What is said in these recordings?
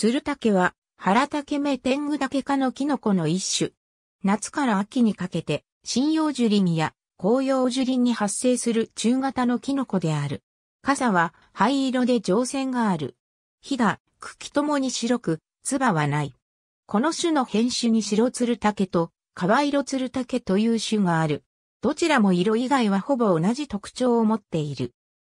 鶴竹は、原竹目天狗竹科のキノコの一種。夏から秋にかけて、針葉樹林や紅葉樹林に発生する中型のキノコである。傘は灰色で上線がある。火が茎ともに白く、唾はない。この種の変種に白鶴竹とツ色鶴竹という種がある。どちらも色以外はほぼ同じ特徴を持っている。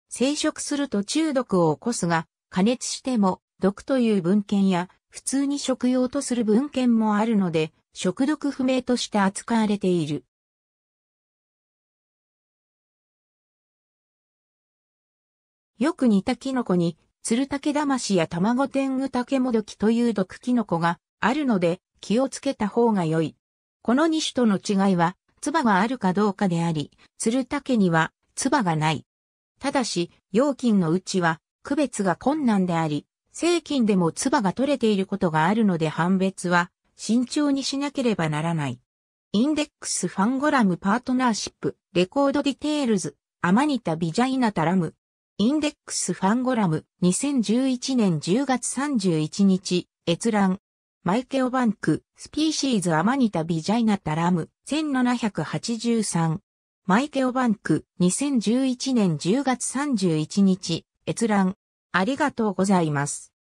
生殖すると中毒を起こすが、加熱しても毒という文献や、普通に食用とする文献もあるので、食毒不明として扱われている。よく似たキノコに、ツルタケダマシや卵天狗タケモドキという毒キノコがあるので気をつけた方が良い。この2種との違いは、ツバがあるかどうかであり、ツルタケにはツバがない。ただし、容菌のうちは区別が困難であり、製品でも唾が取れていることがあるので判別は慎重にしなければならない。インデックスファンゴラムパートナーシップ、レコードディテールズ、アマニタビジャイナタラム。インデックスファンゴラム、2011年10月31日、閲覧。マイケオバンク、スピーシーズアマニタビジャイナタラム、1783。マイケオバンク、2011年10月31日、閲覧。ありがとうございます。